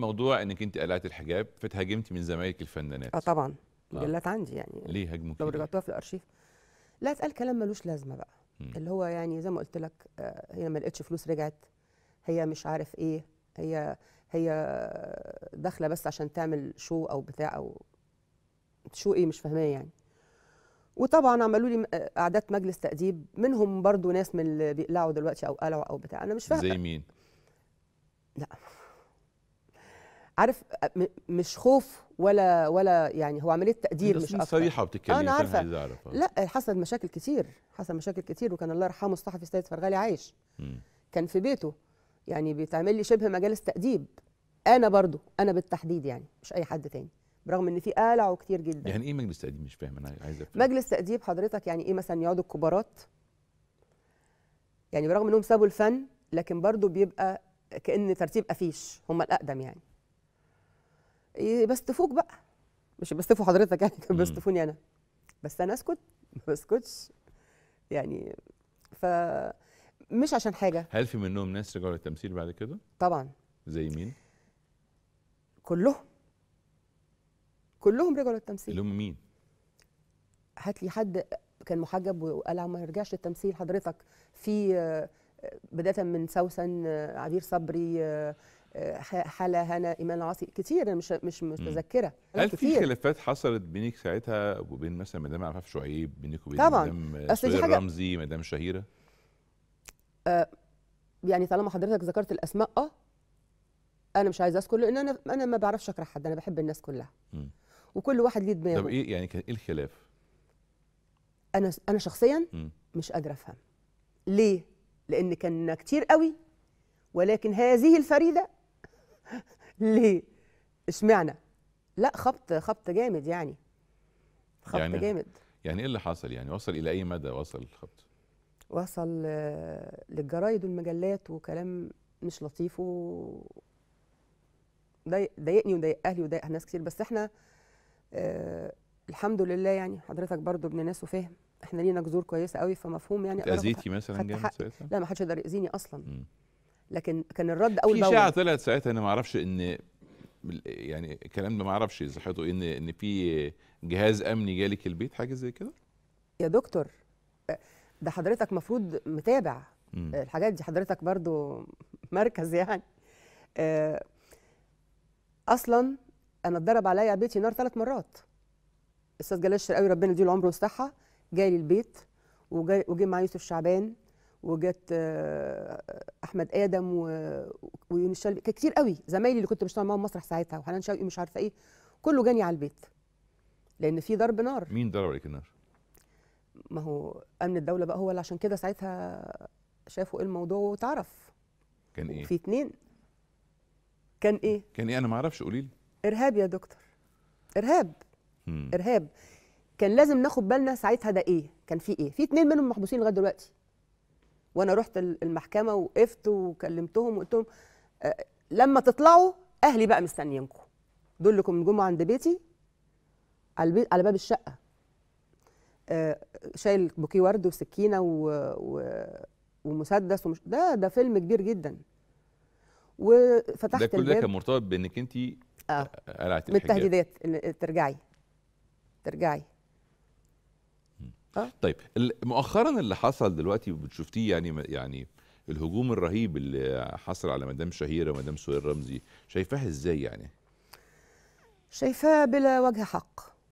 موضوع انك انت قلعت الحجاب فتهاجمتي من زمايلك الفنانات اه طبعا آه. جلات عندي يعني ليه هاجموك لو رجعتوها في الارشيف لا اتقال كلام ملوش لازمه بقى م. اللي هو يعني زي ما قلت لك آه، هي ما لقتش فلوس رجعت هي مش عارف ايه هي هي داخله بس عشان تعمل شو او بتاع او شو ايه مش فاهماه يعني وطبعا عملوا لي قعدات آه، مجلس تاديب منهم برضو ناس من اللي بيقلعوا دلوقتي او قلعوا او بتاع انا مش فاهمه زي مين لا عارف مش خوف ولا ولا يعني هو عمليه تقدير مش اكتر صريحه بتتكلمي انا عارفه آه. لا حصلت مشاكل كتير حصل مشاكل كتير وكان الله يرحمه الصحفي سيد فرغالي عايش م. كان في بيته يعني بيتعمل لي شبه مجالس تاديب انا برضو انا بالتحديد يعني مش اي حد تاني برغم ان في قلع وكتير جدا يعني ايه مجلس تاديب مش فاهم انا عايز افهم مجلس تاديب حضرتك يعني ايه مثلا يقعدوا الكبارات يعني برغم انهم سابوا الفن لكن برضو بيبقى كان ترتيب افيش هم الاقدم يعني يبستفوك إيه، بقى مش يبستفوا حضرتك يعني كانوا بيستفوني انا بس انا اسكت ما بسكتش يعني ف مش عشان حاجه هل في منهم ناس رجعوا للتمثيل بعد كده؟ طبعا زي مين؟ كلهم كلهم رجعوا للتمثيل اللي هم مين؟ هات لي حد كان محجب وقال ما يرجعش للتمثيل حضرتك في آه، بدايه من سوسن آه، عبير صبري آه، حاله هنا ايمان العاصي كتير انا مش مش متذكره هل في خلافات حصلت بينك ساعتها وبين مثلا مدام عفاف شعيب بينك وبين طبعا مدام حاجة... رمزي مدام شهيره آه يعني طالما حضرتك ذكرت الاسماء اه انا مش عايزه اذكر لان انا انا ما بعرفش اكره حد انا بحب الناس كلها م. وكل واحد ليه دماغه طب ايه يعني كان ايه الخلاف انا انا شخصيا م. مش قادره افهم ليه لان كان كتير قوي ولكن هذه الفريده ليه اشمعنى لا خبط خبط جامد يعني خبط يعني جامد يعني ايه اللي حصل يعني وصل الى اي مدى وصل الخبط وصل آه، للجرايد والمجلات وكلام مش لطيف و ضايقني وضايق اهلي وضايق ناس كتير بس احنا آه الحمد لله يعني حضرتك برضو ابن ناس وفاهم احنا لينا جذور كويسه قوي فمفهوم يعني اتاذيتي مثلا جامد لا ما حدش يقدر ياذيني اصلا لكن كان الرد اول باول في اشاعه طلعت ساعتها انا ما اعرفش ان يعني الكلام ده ما اعرفش إيه صحته ان ان في جهاز امني جالك البيت حاجه زي كده يا دكتور ده حضرتك مفروض متابع مم. الحاجات دي حضرتك برضو مركز يعني آه، اصلا انا اتضرب عليا بيتي نار ثلاث مرات استاذ جلال الشرقاوي ربنا يديله العمر والصحه جالي البيت وجي معايا يوسف شعبان وجت آه، احمد ادم ويونس شلبي كتير قوي زمايلي اللي كنت بشتغل معاهم مسرح ساعتها وحنان شوقي مش عارفه ايه كله جاني على البيت لان في ضرب نار مين ضرب عليك النار ما هو امن الدوله بقى هو اللي عشان كده ساعتها شافوا ايه الموضوع واتعرف كان ايه في اتنين كان ايه كان ايه انا ما اعرفش قولي لي ارهاب يا دكتور ارهاب مم. ارهاب كان لازم ناخد بالنا ساعتها ده ايه كان في ايه في اتنين منهم محبوسين لغايه دلوقتي وانا رحت المحكمه وقفت وكلمتهم وقلت لهم آه، لما تطلعوا اهلي بقى مستنيينكم دولكم جم عند بيتي على على باب الشقه آه، شايل بوكيه ورد وسكينه و... و... ومسدس ومش ده ده فيلم كبير جدا وفتحت ده كل ده كان مرتبط بانك انت آه. قلعت من التهديدات ترجعي ترجعي أه؟ طيب مؤخرا اللي حصل دلوقتي بتشوفتيه يعني يعني الهجوم الرهيب اللي حصل على مدام شهيره ومدام سهير رمزي شايفاه ازاي يعني شايفاه بلا وجه حق